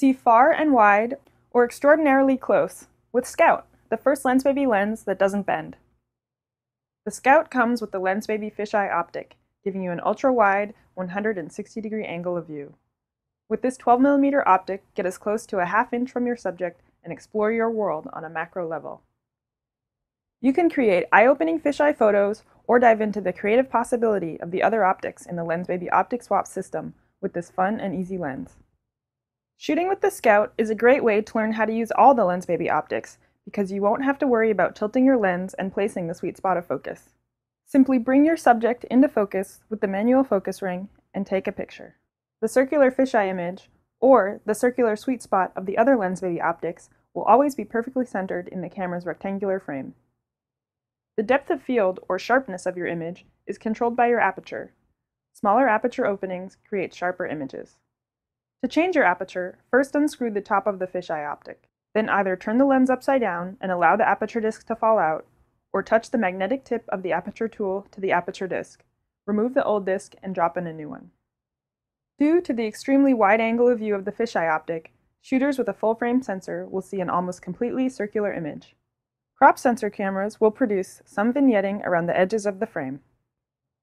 See far and wide, or extraordinarily close, with Scout, the first lens baby lens that doesn't bend. The Scout comes with the lens baby fisheye optic, giving you an ultra-wide 160 degree angle of view. With this 12mm optic, get as close to a half inch from your subject and explore your world on a macro level. You can create eye-opening fisheye photos or dive into the creative possibility of the other optics in the LensBaby Optic Swap system with this fun and easy lens. Shooting with the Scout is a great way to learn how to use all the Lens Baby optics because you won't have to worry about tilting your lens and placing the sweet spot of focus. Simply bring your subject into focus with the manual focus ring and take a picture. The circular fisheye image, or the circular sweet spot of the other Lens Baby optics, will always be perfectly centered in the camera's rectangular frame. The depth of field, or sharpness of your image, is controlled by your aperture. Smaller aperture openings create sharper images. To change your aperture, first unscrew the top of the fisheye optic. Then either turn the lens upside down and allow the aperture disc to fall out, or touch the magnetic tip of the aperture tool to the aperture disc. Remove the old disc and drop in a new one. Due to the extremely wide angle of view of the fisheye optic, shooters with a full-frame sensor will see an almost completely circular image. Crop sensor cameras will produce some vignetting around the edges of the frame.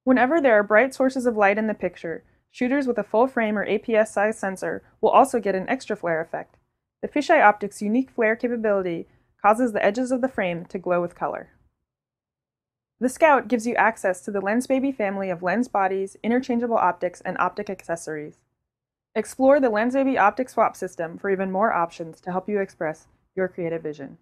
Whenever there are bright sources of light in the picture, Shooters with a full-frame or APS-C sensor will also get an extra flare effect. The fisheye optic's unique flare capability causes the edges of the frame to glow with color. The Scout gives you access to the LensBaby family of lens bodies, interchangeable optics, and optic accessories. Explore the LensBaby optic swap system for even more options to help you express your creative vision.